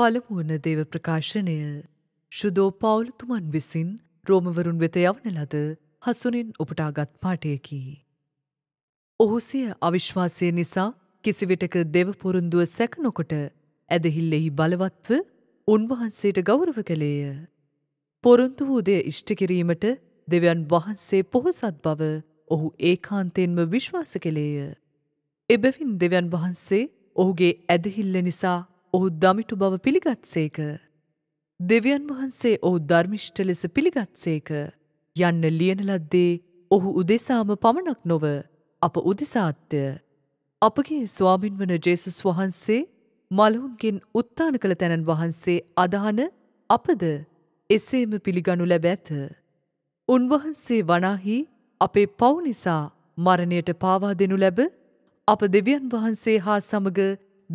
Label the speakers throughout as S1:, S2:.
S1: පළමුුවන දේව ප්‍රකාශනය ශුදෝ පවුලතුමන් විසින් රෝමවරුන් වෙත යවන ලද හසුනින් උපටාගත් පාටයකි. ඔහු සිය අවිශ්වාසය නිසා කිසිවිටක දෙවපොරුන්දුව සැකනොකොට ඇදහිල්ලෙහි බලවත්ව උන්වහන්සේට ගෞරව කළේය. පොරුන්තු වූදය ඉෂ්ටිකිරීමට දෙවන් වහන්සේ පොහොසත් බව ඔහු ඒකාන්තයෙන්ම විශ්වාස කළේය. එබැවින් දෙවන් වහන්සේ ඔහුගේ ඇදහිල්ල නිසා ඔහු දමිටු බව පිළිගත්සේක. දෙවියන් වහන්සේ ඔහු ධර්මිෂ්ට ලෙස පිළිගත්සේක. යන්න ලියන ලද්දේ ඔහු උදෙසාම පමණක් නොව අප උදෙසාත්‍ය. අපගේ ස්වාමින් වන ජේසුස් වහන්සේ මලහුන්ගෙන් උත්තාන කළ තැනන් වහන්සේ අදහන අපද එසේම පිළිගනු ලැබ ඇත. උන්වහන්සේ වනාහි අපේ පව් නිසා මරණයට පාවා දෙනු ලැබ අප දෙවියන් වහන්සේ හා සමග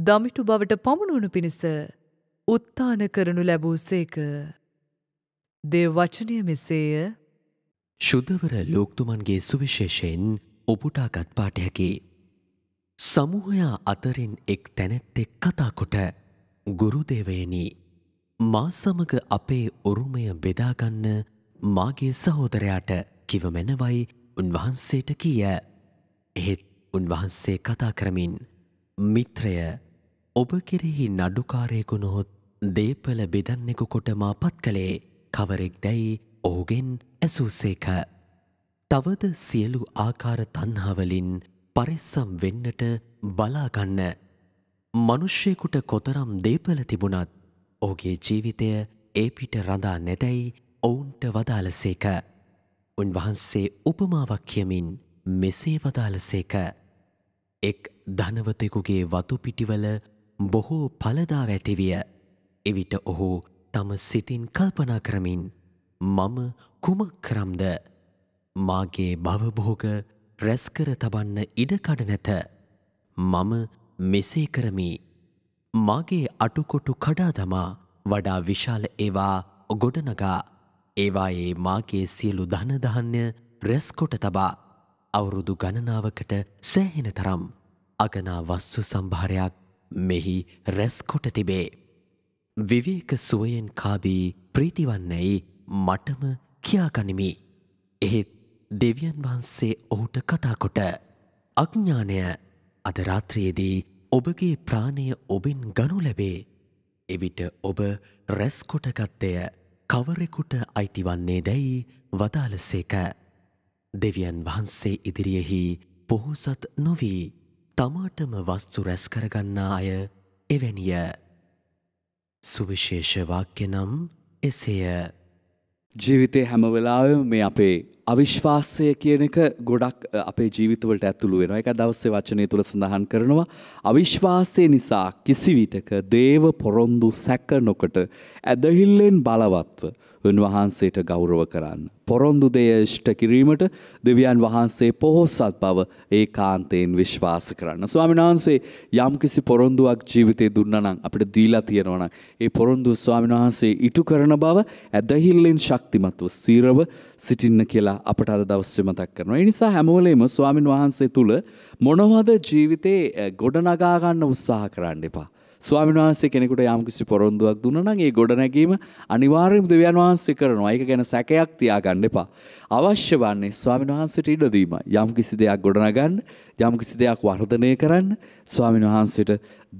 S1: දමිටු බවට පමුණුණු පිණිස උත්තාන කරනු ලැබූ සේක. දෙව් වචනය මෙසේය
S2: ශුද්ධවර ලෝක්තුමන්ගේ සුවිශේෂයෙන් ඔපුටාගත් පාටයකි. සමූහයා අතරින් එක් තැනැත්තෙක් කතාකොට ගුරුදේවයනි මා සමග අපේ උරුමය බෙදාගන්න මාගේ සහෝදරයාට කිවමැනවයි උන්වහන්සේට කීය. එහෙත් උන්වහන්සේ කතා කරමින් මිත්‍රය ඔබ කෙරෙහි නඩුකාරයෙකු නොහොත් දේපල බෙදන්නෙකු කොට මා පත් කළේ කවරෙක් දැයි ඕගෙන් ඇසූසේක. තවද සියලු ආකාර තන්හාවලින් පරිස්සම් වෙන්නට බලාගන්න. මනුෂ්‍යයකුට කොතරම් දේපල තිබුණත් ඕගේ ජීවිතය ඒ පිට රඳා නැතැයි ඔවුන්ට වදාලසේක. උන්වහන්සේ උපමාවක් කියමින් මෙසේ වදාලසේක. එක් ධනවතෙකුගේ වතුපිටිවල බොහෝ පලදා ඇතිවිය. එවිට ඔහු තම සිතින් කල්පනා කරමින් මම කුමක් කරම්ද මාගේ භවභෝග රැස්කර තබන්න ඉඩකඩ නැත මම මෙසේ කරමි මාගේ අටුකොටු කඩා දමා වඩා විශාල ඒවා ගොඩනගා ඒවායේ මාගේ සියලු ධනධාන්‍ය රැස්කොට තබා අවුරුදු ගණනාවකට සෑහෙන තරම් අගනා වස්තු සම්භාරයක් මෙහි රැස්කොට තිබේ. විවේක සුවයෙන් කාබී ප්‍රීතිවන්නැයි මටම කියාගනිමි. එහෙත් දෙවියන් වහන්සේ ඔහුට කතාකොට අඥ්ඥානය අදරාත්‍රයේදී ඔබගේ ප්‍රාණය ඔබෙන් ගනු ලැබේ. එවිට ඔබ රැස්කොටගත්තය කවරෙකුට අයිතිවන්නේ දැයි වදාලසේක. දෙවියන් වහන්සේ ඉදිරියෙහි පොහොසත් නොවී තමාටම වස්තු රැස් කරගන්නා අය
S3: එවැනිය. සුවිශේෂවාක්‍ය නම් එසේය. ජීවිතය හැමවෙලාව මේ අපේ අවිශ්වාසය කියන එක ගොඩක් අපේ ජීවිතවලට ඇතුළු වෙනවා එක දවස්සේ වචනය තුළ සඳහන් කරනවා අවිශ්වාසය නිසා කිසිවිටක දේව පොරොන්දු සැක නොකට ඇදහිල්ලෙන් බලවත්ව උන්වහන්සේට ගෞරව කරන්න. පොරොන්දු දෙය ඉෂ්ට කිරීමට දෙවියන් වහන්සේ පොහොස්සත් බව ඒ කාන්තයෙන් විශ්වාස කරන්න. ස්වාමීන් වහන්සේ යම් කිසි පොරොන්දුවක් ජීවිතේ දුන්නනම් අපිට දීලා තියෙනවනම් ඒ පොරොන්දුව ස්වාමීන් වහන්සේ ඉටු කරන බව ඇදහිල්ලෙන් ශක්තිමත්ව සීරව සිටින්න කියලා අපට අද දවසේ මතක් කරනවා. ඒ නිසා හැම වෙලේම ස්වාමීන් වහන්සේ තුල මොනවද ජීවිතේ ගොඩනගා ගන්න උත්සාහ කරන්න එපා. ස්වාමීන් වහන්සේ කෙනෙකුට යම්කිසි පොරොන්දුවක් දුන්නා නම් ඒ ගොඩනැගීම අනිවාර්යයෙන්ම දෙවියන් වහන්සේ කරනවා. ඒක ගැන සැකයක් තියාගන්න එපා. අවශ්‍ය වන්නේ ස්වාමීන් වහන්සේට ඉඩ දීම. යම්කිසි දෙයක් ගොඩනගන්න, යම්කිසි දෙයක් වර්ධනය කරන්න ස්වාමීන් වහන්සේට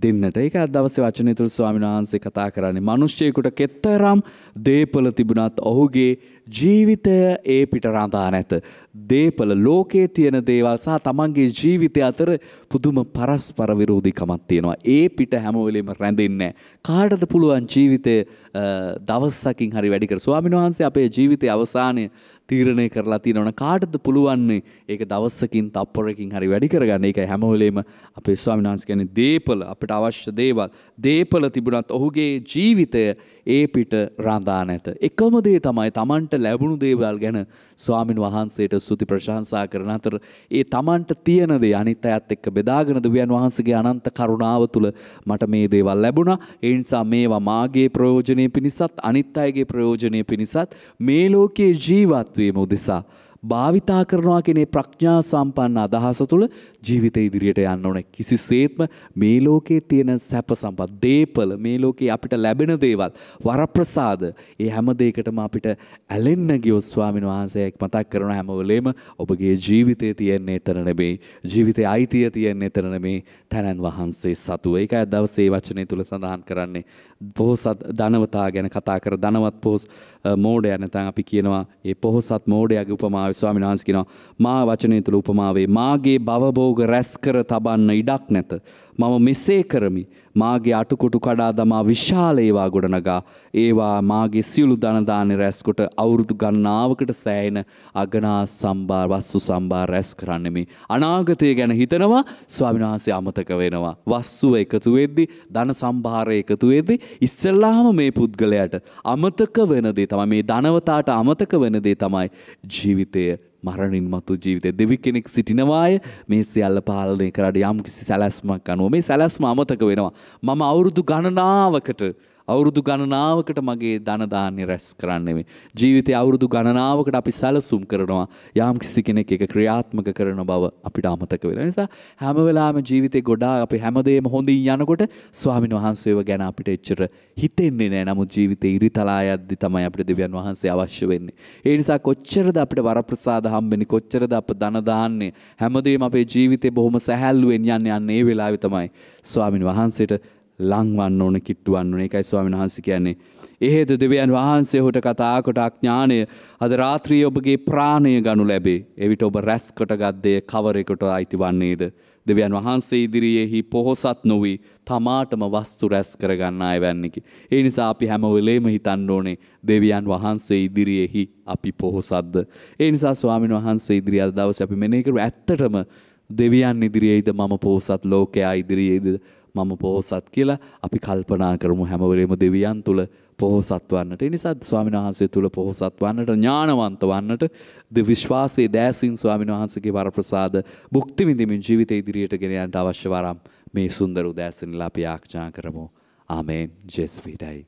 S3: දෙන්නට. ඒක අද දවසේ වචනය තුළ ස්වාමීන් වහන්සේ කතා කරන්නේ මිනිස්සෙකුට කෙතරම් දේපල තිබුණත් ඔහුගේ ජීවිතය ඒ පිට රඳා නැත. දේපල ලෝකයේ තියෙන දේවල් සහ තමන්ගේ ජීවිතය අතර පුදුම පරස්පර විරෝධිකමක් තියෙනවා. ඒ පිට හැම වෙලෙම රැඳෙන්නේ කාටද පුළුවන් ජීවිතය දවසකින් හරි වැඩි කර ස්වාමීන් වහන්සේ අපේ ජීවිතයේ අවසානයේ තීරණය කරලා තියෙනවන කාටද පුළුවන්නේ ඒක දවස්සකින් තප්පරකින් හරි වැඩි කරගන්න එක හැමවලේම අපේ ස්වාමිනාස් ගැන දේපල අපට අවශ්‍ය දේවල් දේපල තිබුණත් ඔහුගේ ජීවිතය ඒ පිට රඳා නැත. එකම දේ තමයි තමන්ට ලැබුණු දේවල් ගැන ස්වාමින් වහන්සේට සුති ප්‍රශංසා කරන අතර ඒ තමන්ට තියෙන දේ අනිත් අයත් එක්ක බෙදාගෙන දෙවියන් වහන්සේගේ අනන්ත කරුණාව තුළ මට මේ දේවල් ලැබුණා. ඒ නිසා මේවා මාගේ ප්‍රයෝජනය පිණිසත් අනිත් අයගේ ප්‍රයෝජනය පිණිසත් මේ ලෝකයේ ජීවත් tu ia maldiçar. භාවිතා කරනවා කෙනේ ප්‍රඥා සම්පන්න අදහස තුළ ජීවිත ඉදිරියට යන්න ඕන කිසිසේත්ම මේ ලෝකයේ තියෙන සැප සම්පත් දේපල මේ ලෝකයේ අපිට ලැබෙන දේවල් වරප්‍රසාද ඒ හැම දෙයකටම අපිට ඇලෙන්න ගියොත් ස්වාමීන් වහන්සේ මතක් කරන හැම වෙලේම ඔබගේ ජීවිතේ තියෙන්නේ එතන නෙමෙයි ජීවිතේ අයිතිය තියෙන්නේ එතන නෙමෙයි තනන් වහන්සේ සතුව ඒකයි දවසේ වචනේ තුල සඳහන් කරන්නේ පොහොසත් ධනවතා ගැන කතා කර ධනවත් පොහොස් මෝඩය නැත්නම් අපි කියනවා ඒ පොහොසත් මෝඩයාගේ උපමා ස්වාමීන් වහන්සේ කියනවා මා වචනය තුළ උපමාවේ මාගේ බවභෝග රැස් කර තබන්න ඉඩක් නැත මම මෙසේ කරමි මාගේ අටුකොටු කඩා දමා විශාල ඒවා ගොඩනගා ඒවා මාගේ සියලු ධනදානි රැස්කොට අවුරුදු ගණනාවකට සෑයෙන අගනා සම්බාර වස්සු සම්බාර රැස් කරන්නෙමි අනාගතය ගැන හිතනවා ස්වාමීන් වහන්සේ අමතක වෙනවා වස්සුව එකතු වෙද්දි ධන සම්භාරය එකතු වෙද්දි ඉස්සෙල්ලාම මේ පුද්ගලයාට අමතක වෙන දේ තමයි මේ ධනවතාට අමතක වෙන දේ තමයි ජීවිතය මරණින් මතු ජීවිතය දෙවි කෙනෙක් සිටිනවාය මේ සියල්ල පාලනය කරට යම් කිසි සැලැස්මක් අනුව මේ සැලැස්ම අමතක වෙනවා. මම අවුරුදු ගණනාවකට අවුරුදු ගණනාවකට මගේ ධනදාන්‍ය රැස් කරන්නෙමේ. ජීවිතය අවුරුදු ගණනාවකට අපි සැලසුම් කරනවා යම් කිසි කෙනෙක් එක ක්‍රියාත්මක කරන බව අපිට අමතක වෙන නිසා හැමවෙලාම ජීවිතේ ගොඩා අපි හැමදේම හොඳින් යනකොට ස්වාමින් වහන්සේව ගැන අපිට එච්චර හිතෙන්නේ නෑ නමුත් ජීවිතේ ඉරිතලා යද්දි තමයි අපිට දෙවියන් වහන්සේ අවශ්‍ය වෙන්නේ. ඒ නිසා කොච්චරද අපිට වරප්‍රසාද හම්බෙන්නේ කොච්චරද අප ධනදාන්නේ හැමදේම අපේ ජීවිතේ බොහොම සැහැල්ලුවෙන් යන්න යන්නේ ඒ වෙලාවේ තමයි ස්වාමින් වහන්සේට ලංවන්න ඕන කිට්ටුවන්න ඕන එකයි ස්වාමීන් වහන්සේ කියන්නේ. එහෙද දෙවියන් වහන්සේ හොට කතා කොට අඥානය අද රාත්‍රී ඔබගේ ප්‍රාණය ගනු ලැබේ. එවිට ඔබ රැස්කොට ගද්දේ කවරෙකුට අයිති වන්නේද. දෙවියන් වහන්සේ ඉදිරියේහි පොහොසත් නොවී තමාටම වස්තු රැස් කරගන්න අය වැන්නකි. ඒ නිසා අපි හැම වෙලේම හිතන්න ඕනේ දෙවියන් වහන්සේ ඉදිරියේහි අපි පොහොසත්ද. ඒ නිසා ස්වාමීන් වහන්සේ ඉදිරිය අද දවසේ අපි මෙනෙහි කරු ඇත්තටම දෙවියන් ඉදිරියේද මම පොහොසත් ලෝකයා ඉදිරියේද මම පොහොසත් කියලා අපි කල්පනා කරමු හැමවලේම දෙවියන් තුළ පොහොසත් වන්නට. ඒ නිසා ස්වාමීන් වහන්සේ තුළ පොහොසත් වන්නට ඥානවන්ත වන්නට විශ්වාසයේ දෑසින් ස්වාමීන් වහන්සේගේ වරප්‍රසාද භුක්ති විඳින්මින් ජීවිතය ඉදිරියට ගෙන යන්නට අවශ්‍ය වරම් මේ සුන්දර උදෑසන අපි ආරක්ෂා කරමු. ආමේන්. ජෙස් වීඩයි.